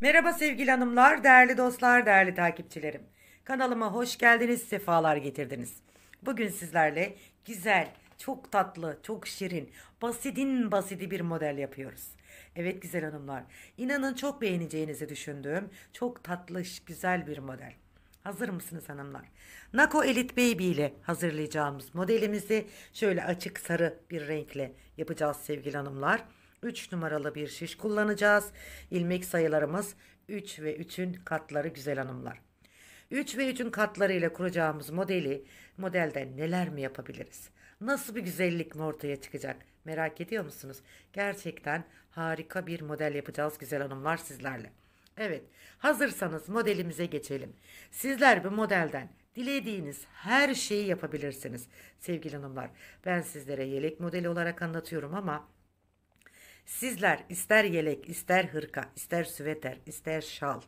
Merhaba sevgili hanımlar, değerli dostlar, değerli takipçilerim. Kanalıma hoş geldiniz, sefalar getirdiniz. Bugün sizlerle güzel, çok tatlı, çok şirin, basitin basiti bir model yapıyoruz. Evet güzel hanımlar, inanın çok beğeneceğinizi düşündüğüm çok tatlı güzel bir model. Hazır mısınız hanımlar? Nako Elite Baby ile hazırlayacağımız modelimizi şöyle açık sarı bir renkle yapacağız sevgili hanımlar. 3 numaralı bir şiş kullanacağız. İlmek sayılarımız 3 ve 3'ün katları güzel hanımlar. 3 ve 3'ün katları ile kuracağımız modeli modelde neler mi yapabiliriz? Nasıl bir güzellik mi ortaya çıkacak? Merak ediyor musunuz? Gerçekten harika bir model yapacağız güzel hanımlar sizlerle. Evet hazırsanız modelimize geçelim. Sizler bu modelden dilediğiniz her şeyi yapabilirsiniz sevgili hanımlar. Ben sizlere yelek modeli olarak anlatıyorum ama Sizler ister yelek, ister hırka, ister süveter, ister şal,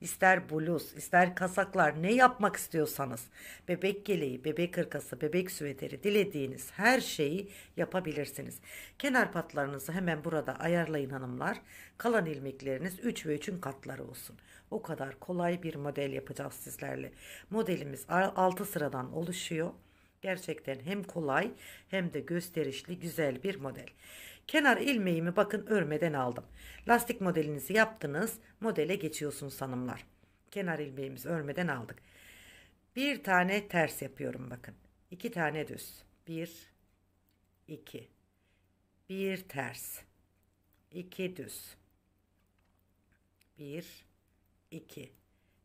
ister bluz, ister kasaklar ne yapmak istiyorsanız bebek yeleği, bebek hırkası, bebek süveteri dilediğiniz her şeyi yapabilirsiniz. Kenar patlarınızı hemen burada ayarlayın hanımlar. Kalan ilmekleriniz 3 ve 3'ün katları olsun. O kadar kolay bir model yapacağız sizlerle. Modelimiz 6 sıradan oluşuyor. Gerçekten hem kolay hem de gösterişli güzel bir model. Kenar ilmeğimi bakın örmeden aldım. Lastik modelinizi yaptınız. Modele geçiyorsunuz hanımlar. Kenar ilmeğimizi örmeden aldık. Bir tane ters yapıyorum bakın. İki tane düz. Bir, iki. Bir ters. İki düz. Bir, iki.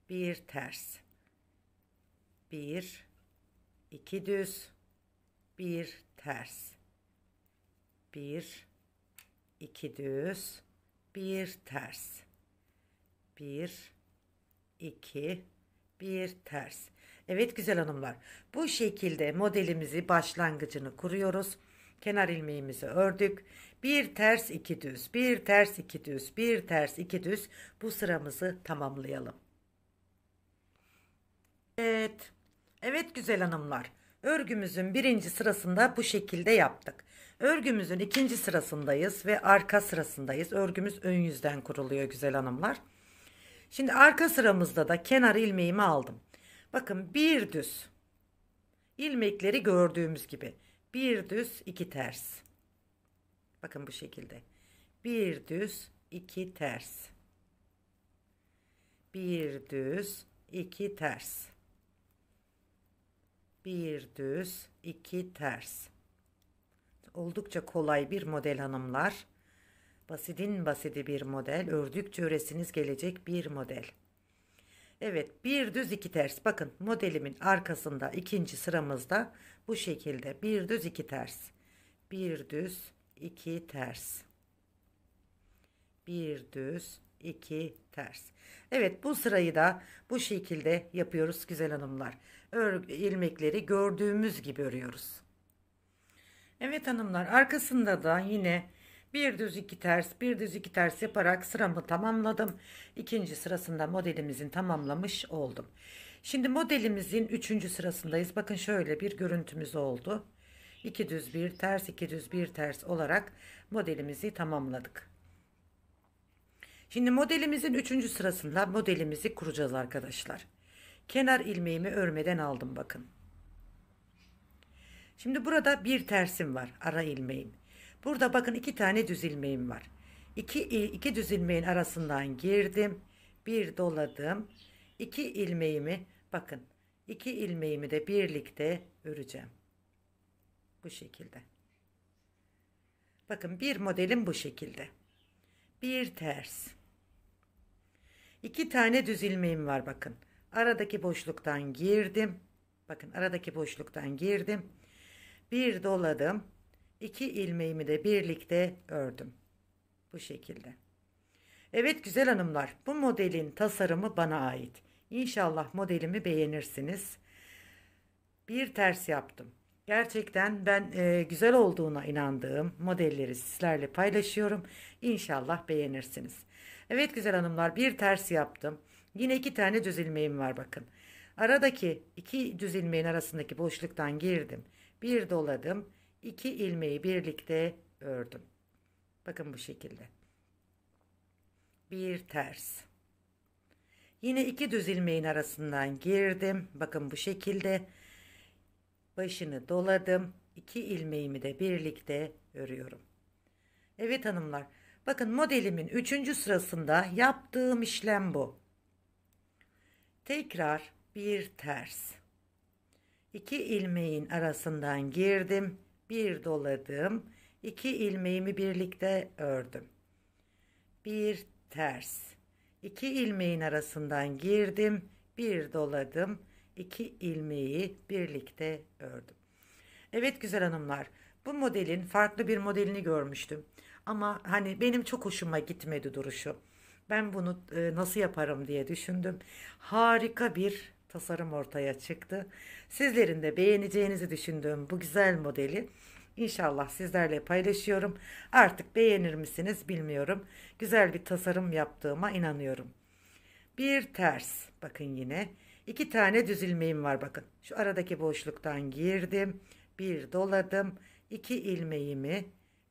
Bir ters. Bir, iki düz. Bir ters. Bir, 2 düz, 1 ters. 1 2 1 ters. Evet güzel hanımlar. Bu şekilde modelimizi başlangıcını kuruyoruz. Kenar ilmeğimizi ördük. 1 ters 2 düz, 1 ters 2 düz, 1 ters 2 düz bu sıramızı tamamlayalım. Evet. Evet güzel hanımlar. Örgümüzün birinci sırasında bu şekilde yaptık. Örgümüzün ikinci sırasındayız ve arka sırasındayız. Örgümüz ön yüzden kuruluyor güzel hanımlar. Şimdi arka sıramızda da kenar ilmeğimi aldım. Bakın bir düz. ilmekleri gördüğümüz gibi. Bir düz iki ters. Bakın bu şekilde. Bir düz iki ters. Bir düz iki ters bir düz iki ters oldukça kolay bir model hanımlar basitin basiti bir model ördükçe öresiniz gelecek bir model Evet bir düz iki ters bakın modelimin arkasında ikinci sıramızda bu şekilde bir düz iki ters bir düz iki ters bir düz iki ters Evet bu sırayı da bu şekilde yapıyoruz güzel hanımlar ilmekleri gördüğümüz gibi örüyoruz. Evet hanımlar arkasında da yine bir düz iki ters bir düz iki ters yaparak sıramı tamamladım. İkinci sırasında modelimizin tamamlamış oldum. Şimdi modelimizin üçüncü sırasındayız. Bakın şöyle bir görüntümüz oldu. İki düz bir ters iki düz bir ters olarak modelimizi tamamladık. Şimdi modelimizin üçüncü sırasında modelimizi kuracağız arkadaşlar. Kenar ilmeğimi örmeden aldım bakın. Şimdi burada bir tersim var ara ilmeğim. Burada bakın iki tane düz ilmeğim var. İki, iki düz ilmeğin arasından girdim. Bir doladım. İki ilmeğimi bakın iki ilmeğimi de birlikte öreceğim. Bu şekilde. Bakın bir modelim bu şekilde. Bir ters. İki tane düz ilmeğim var bakın. Aradaki boşluktan girdim. Bakın aradaki boşluktan girdim. Bir doladım. iki ilmeğimi de birlikte ördüm. Bu şekilde. Evet güzel hanımlar bu modelin tasarımı bana ait. İnşallah modelimi beğenirsiniz. Bir ters yaptım. Gerçekten ben e, güzel olduğuna inandığım modelleri sizlerle paylaşıyorum. İnşallah beğenirsiniz. Evet güzel hanımlar bir ters yaptım. Yine iki tane düz ilmeğim var bakın. Aradaki iki düz ilmeğin arasındaki boşluktan girdim. Bir doladım. iki ilmeği birlikte ördüm. Bakın bu şekilde. Bir ters. Yine iki düz ilmeğin arasından girdim. Bakın bu şekilde. Başını doladım. iki ilmeğimi de birlikte örüyorum. Evet hanımlar. Bakın modelimin 3. sırasında yaptığım işlem bu. Tekrar bir ters. İki ilmeğin arasından girdim, bir doladım, iki ilmeğimi birlikte ördüm. Bir ters. İki ilmeğin arasından girdim, bir doladım, iki ilmeği birlikte ördüm. Evet güzel hanımlar, bu modelin farklı bir modelini görmüştüm. Ama hani benim çok hoşuma gitmedi duruşu. Ben bunu e, nasıl yaparım diye düşündüm. Harika bir tasarım ortaya çıktı. Sizlerin de beğeneceğinizi düşündüğüm bu güzel modeli İnşallah sizlerle paylaşıyorum. Artık beğenir misiniz bilmiyorum. Güzel bir tasarım yaptığıma inanıyorum. Bir ters. Bakın yine. iki tane düz ilmeğim var bakın. Şu aradaki boşluktan girdim. Bir doladım. İki ilmeğimi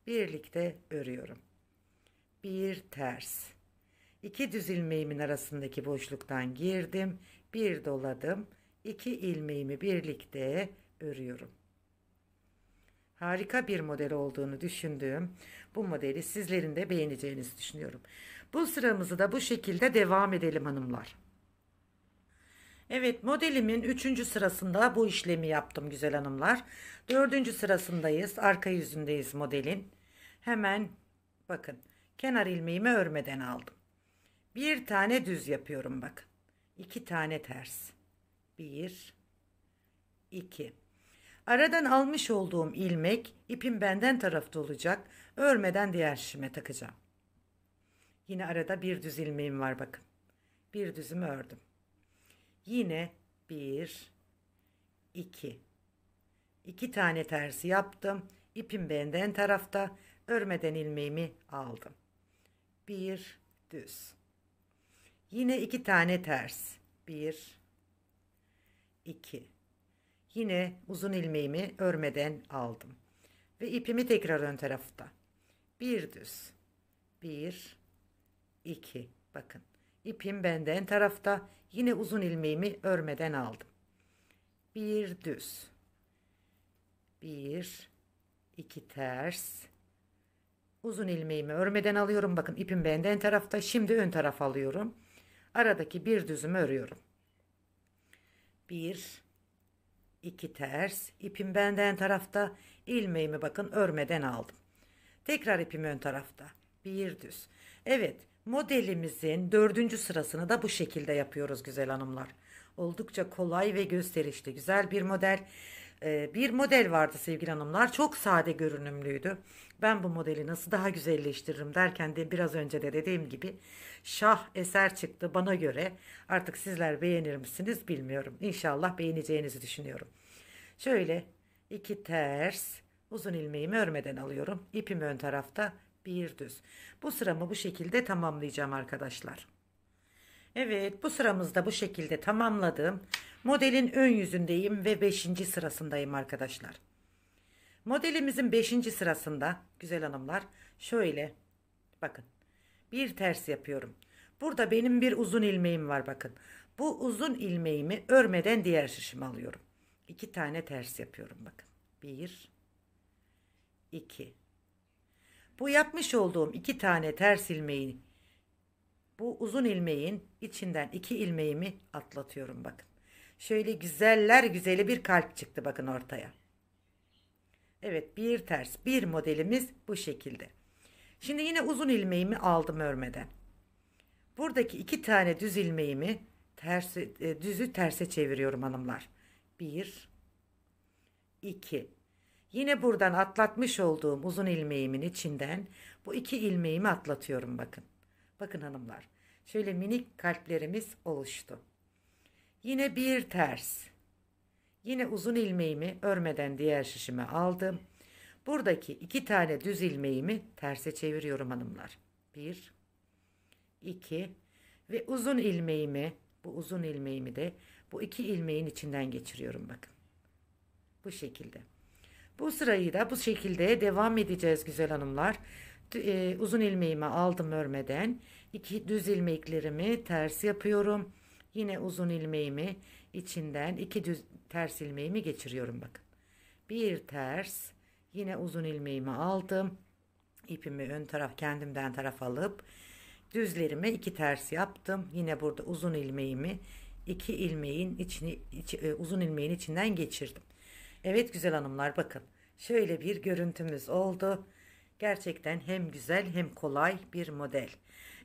birlikte örüyorum. Bir ters. İki düz ilmeğimin arasındaki boşluktan girdim, bir doladım. iki ilmeğimi birlikte örüyorum. Harika bir model olduğunu düşündüğüm bu modeli sizlerin de beğeneceğinizi düşünüyorum. Bu sıramızı da bu şekilde devam edelim hanımlar. Evet modelimin 3. sırasında bu işlemi yaptım güzel hanımlar. 4. sırasındayız. Arka yüzündeyiz modelin. Hemen bakın kenar ilmeğimi örmeden aldım. Bir tane düz yapıyorum bak. İki tane ters. Bir, iki. Aradan almış olduğum ilmek ipim benden tarafta olacak. Örmeden diğer şişime takacağım. Yine arada bir düz ilmeğim var bakın. Bir düzümü ördüm. Yine bir, iki. İki tane tersi yaptım. İpim benden tarafta. Örmeden ilmeğimi aldım. Bir düz. Yine iki tane ters. Bir, iki. Yine uzun ilmeğimi örmeden aldım. Ve ipimi tekrar ön tarafta. Bir düz. Bir, iki. Bakın. İpim benden tarafta. Yine uzun ilmeğimi örmeden aldım. Bir düz. Bir, iki ters. Uzun ilmeğimi örmeden alıyorum. Bakın ipim benden tarafta. Şimdi ön taraf alıyorum aradaki bir düzümü örüyorum. Bir, iki ters. İpim benden tarafta. ilmeğimi bakın örmeden aldım. Tekrar ipim ön tarafta. Bir düz. Evet modelimizin dördüncü sırasını da bu şekilde yapıyoruz güzel hanımlar. Oldukça kolay ve gösterişli güzel bir model. Ee, bir model vardı sevgili hanımlar. Çok sade görünümlüydü. Ben bu modeli nasıl daha güzelleştiririm derken de biraz önce de dediğim gibi şah eser çıktı bana göre. Artık sizler beğenir misiniz bilmiyorum. İnşallah beğeneceğinizi düşünüyorum. Şöyle iki ters uzun ilmeğimi örmeden alıyorum. İpim ön tarafta bir düz. Bu sıramı bu şekilde tamamlayacağım arkadaşlar. Evet bu sıramızda bu şekilde tamamladım. Modelin ön yüzündeyim ve 5. sırasındayım arkadaşlar. Modelimizin 5. sırasında güzel hanımlar şöyle bakın bir ters yapıyorum. Burada benim bir uzun ilmeğim var bakın. Bu uzun ilmeğimi örmeden diğer şişime alıyorum. İki tane ters yapıyorum bakın. Bir, iki. Bu yapmış olduğum iki tane ters ilmeği bu uzun ilmeğin içinden iki ilmeğimi atlatıyorum bakın. Şöyle güzeller güzeli bir kalp çıktı bakın ortaya. Evet bir ters bir modelimiz bu şekilde. Şimdi yine uzun ilmeğimi aldım örmeden. Buradaki iki tane düz ilmeğimi ters, e, düzü terse çeviriyorum hanımlar. Bir, iki. Yine buradan atlatmış olduğum uzun ilmeğimin içinden bu iki ilmeğimi atlatıyorum bakın. Bakın hanımlar şöyle minik kalplerimiz oluştu. Yine bir ters. Yine uzun ilmeğimi örmeden diğer şişime aldım. Buradaki iki tane düz ilmeğimi terse çeviriyorum hanımlar. Bir, iki ve uzun ilmeğimi bu uzun ilmeğimi de bu iki ilmeğin içinden geçiriyorum bakın. Bu şekilde. Bu sırayı da bu şekilde devam edeceğiz güzel hanımlar. E, uzun ilmeğimi aldım örmeden. iki düz ilmeklerimi ters yapıyorum. Yine uzun ilmeğimi içinden iki düz ters ilmeğimi geçiriyorum bakın. Bir ters yine uzun ilmeğimi aldım. İpimi ön taraf kendimden taraf alıp düzlerime iki ters yaptım. Yine burada uzun ilmeğimi iki ilmeğin içini iç, e, uzun ilmeğin içinden geçirdim. Evet güzel hanımlar bakın. Şöyle bir görüntümüz oldu. Gerçekten hem güzel hem kolay bir model.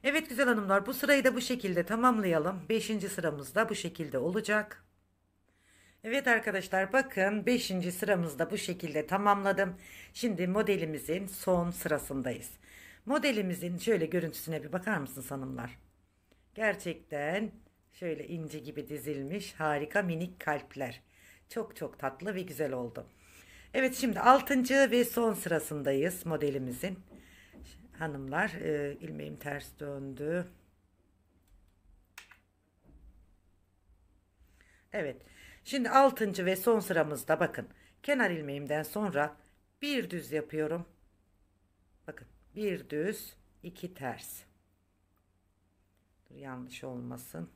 Evet güzel hanımlar bu sırayı da bu şekilde tamamlayalım. 5. sıramızda bu şekilde olacak. Evet arkadaşlar bakın 5. sıramızda bu şekilde tamamladım. Şimdi modelimizin son sırasındayız. Modelimizin şöyle görüntüsüne bir bakar mısınız hanımlar? Gerçekten şöyle ince gibi dizilmiş harika minik kalpler. Çok çok tatlı ve güzel oldu. Evet şimdi 6. ve son sırasındayız modelimizin hanımlar. E, ilmeğim ters döndü. Evet. Şimdi altıncı ve son sıramızda bakın. Kenar ilmeğimden sonra bir düz yapıyorum. Bakın bir düz, iki ters. Dur, yanlış olmasın.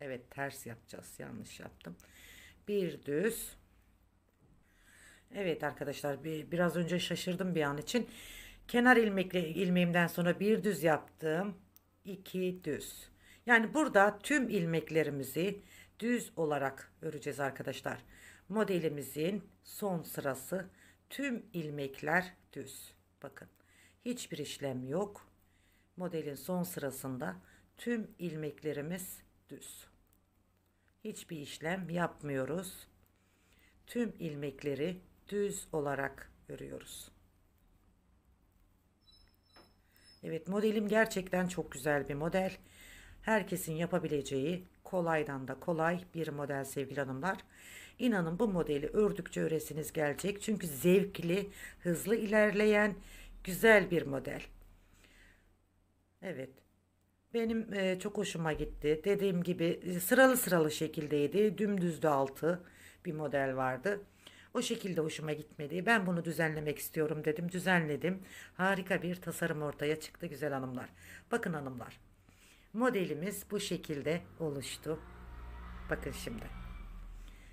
Evet ters yapacağız. Yanlış yaptım. Bir düz. Evet arkadaşlar bir, biraz önce şaşırdım bir an için kenar ilmekle ilmeğimden sonra bir düz yaptım. 2 düz. Yani burada tüm ilmeklerimizi düz olarak öreceğiz arkadaşlar. Modelimizin son sırası tüm ilmekler düz. Bakın hiçbir işlem yok. Modelin son sırasında tüm ilmeklerimiz düz. Hiçbir işlem yapmıyoruz. Tüm ilmekleri düz olarak örüyoruz. Evet modelim gerçekten çok güzel bir model. Herkesin yapabileceği kolaydan da kolay bir model sevgili hanımlar. İnanın bu modeli ördükçe öresiniz gelecek. Çünkü zevkli, hızlı ilerleyen güzel bir model. Evet. Benim e, çok hoşuma gitti. Dediğim gibi sıralı sıralı şekildeydi. dümdüzde altı bir model vardı. O şekilde hoşuma gitmedi. Ben bunu düzenlemek istiyorum dedim. Düzenledim. Harika bir tasarım ortaya çıktı güzel hanımlar. Bakın hanımlar. Modelimiz bu şekilde oluştu. Bakın şimdi.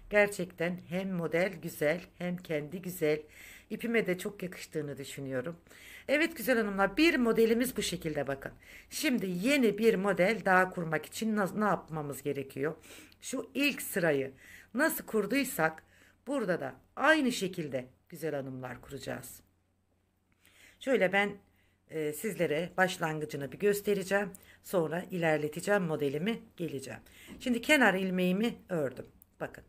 Gerçekten hem model güzel hem kendi güzel. İpime de çok yakıştığını düşünüyorum. Evet güzel hanımlar bir modelimiz bu şekilde bakın. Şimdi yeni bir model daha kurmak için ne yapmamız gerekiyor? Şu ilk sırayı nasıl kurduysak burada da aynı şekilde güzel hanımlar kuracağız. Şöyle ben e, sizlere başlangıcını bir göstereceğim. Sonra ilerleteceğim modelimi geleceğim. Şimdi kenar ilmeğimi ördüm. Bakın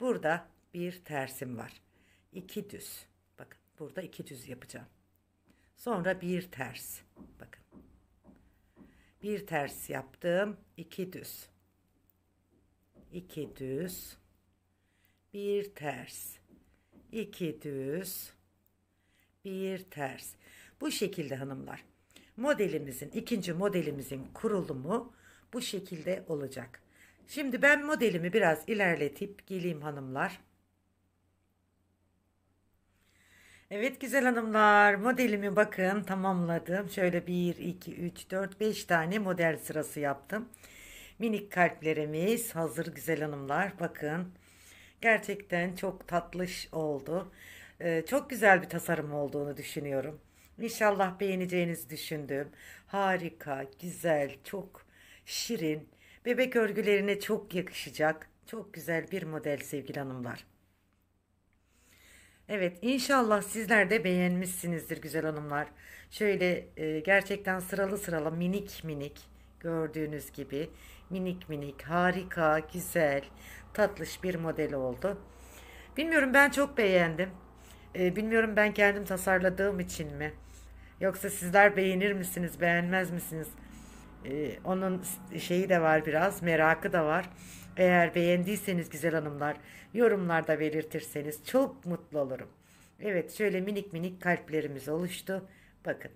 burada bir tersim var. İki düz. Bakın burada iki düz yapacağım. Sonra bir ters. Bakın. Bir ters yaptım. İki düz. İki düz. Bir ters. 2 düz, bir ters. Bu şekilde hanımlar. Modelimizin, ikinci modelimizin kurulumu bu şekilde olacak. Şimdi ben modelimi biraz ilerletip geleyim hanımlar. Evet güzel hanımlar modelimi bakın tamamladım. Şöyle 1, 2, 3, 4, 5 tane model sırası yaptım. Minik kalplerimiz hazır güzel hanımlar bakın. Gerçekten çok tatlış oldu. Ee, çok güzel bir tasarım olduğunu düşünüyorum. İnşallah beğeneceğinizi düşündüm. Harika, güzel, çok şirin. Bebek örgülerine çok yakışacak. Çok güzel bir model sevgili hanımlar. Evet inşallah sizler de beğenmişsinizdir güzel hanımlar. Şöyle e, gerçekten sıralı sıralı minik minik gördüğünüz gibi minik minik harika güzel tatlış bir model oldu. Bilmiyorum ben çok beğendim. Ee, bilmiyorum ben kendim tasarladığım için mi? Yoksa sizler beğenir misiniz beğenmez misiniz? Ee, onun şeyi de var biraz merakı da var. Eğer beğendiyseniz güzel hanımlar yorumlarda belirtirseniz çok mutlu olurum. Evet şöyle minik minik kalplerimiz oluştu. Bakın.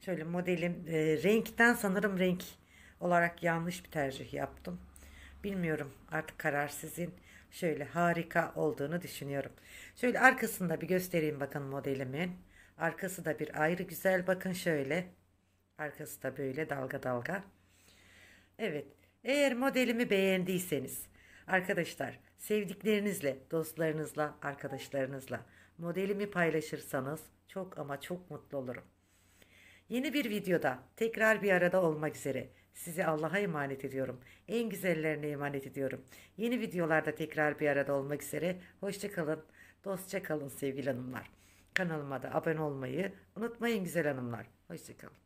Şöyle modelim e, renkten sanırım renk olarak yanlış bir tercih yaptım. Bilmiyorum artık karar sizin. Şöyle harika olduğunu düşünüyorum. Şöyle arkasında bir göstereyim bakın modelimin. Arkası da bir ayrı güzel bakın şöyle. Arkası da böyle dalga dalga. Evet eğer modelimi beğendiyseniz arkadaşlar sevdiklerinizle dostlarınızla arkadaşlarınızla modelimi paylaşırsanız çok ama çok mutlu olurum. Yeni bir videoda tekrar bir arada olmak üzere. Sizi Allah'a emanet ediyorum. En güzellerine emanet ediyorum. Yeni videolarda tekrar bir arada olmak üzere. Hoşçakalın. Dostça kalın sevgili hanımlar. Kanalıma da abone olmayı unutmayın güzel hanımlar. Hoşçakalın.